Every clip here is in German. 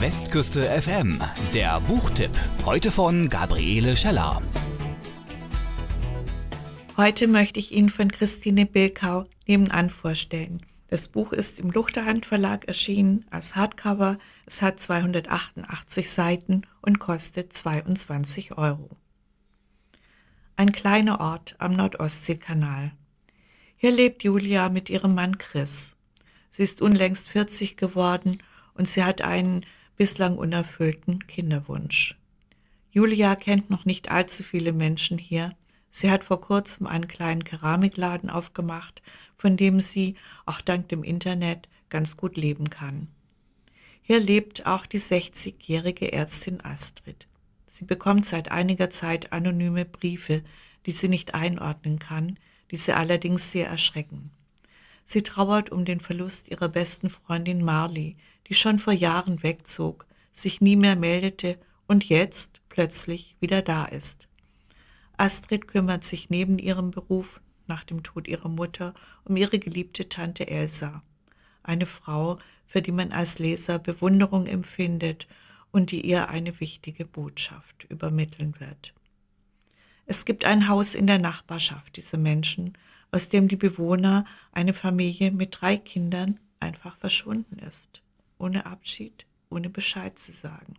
Westküste FM, der Buchtipp. Heute von Gabriele Scheller. Heute möchte ich Ihnen von Christine Bilkau nebenan vorstellen. Das Buch ist im Luchterhand Verlag erschienen als Hardcover. Es hat 288 Seiten und kostet 22 Euro. Ein kleiner Ort am Nordostseekanal. Hier lebt Julia mit ihrem Mann Chris. Sie ist unlängst 40 geworden und sie hat einen bislang unerfüllten Kinderwunsch. Julia kennt noch nicht allzu viele Menschen hier. Sie hat vor kurzem einen kleinen Keramikladen aufgemacht, von dem sie, auch dank dem Internet, ganz gut leben kann. Hier lebt auch die 60-jährige Ärztin Astrid. Sie bekommt seit einiger Zeit anonyme Briefe, die sie nicht einordnen kann, die sie allerdings sehr erschrecken. Sie trauert um den Verlust ihrer besten Freundin Marley, die schon vor Jahren wegzog, sich nie mehr meldete und jetzt plötzlich wieder da ist. Astrid kümmert sich neben ihrem Beruf nach dem Tod ihrer Mutter um ihre geliebte Tante Elsa, eine Frau, für die man als Leser Bewunderung empfindet und die ihr eine wichtige Botschaft übermitteln wird. Es gibt ein Haus in der Nachbarschaft dieser Menschen, aus dem die Bewohner, eine Familie mit drei Kindern, einfach verschwunden ist, ohne Abschied, ohne Bescheid zu sagen.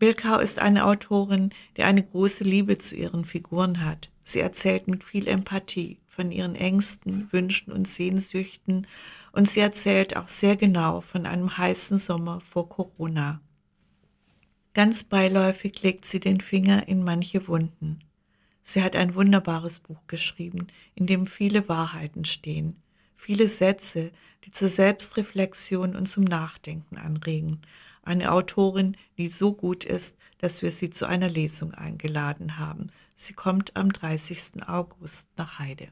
Milkau ist eine Autorin, die eine große Liebe zu ihren Figuren hat. Sie erzählt mit viel Empathie von ihren Ängsten, Wünschen und Sehnsüchten und sie erzählt auch sehr genau von einem heißen Sommer vor Corona. Ganz beiläufig legt sie den Finger in manche Wunden. Sie hat ein wunderbares Buch geschrieben, in dem viele Wahrheiten stehen, viele Sätze, die zur Selbstreflexion und zum Nachdenken anregen. Eine Autorin, die so gut ist, dass wir sie zu einer Lesung eingeladen haben. Sie kommt am 30. August nach Heide.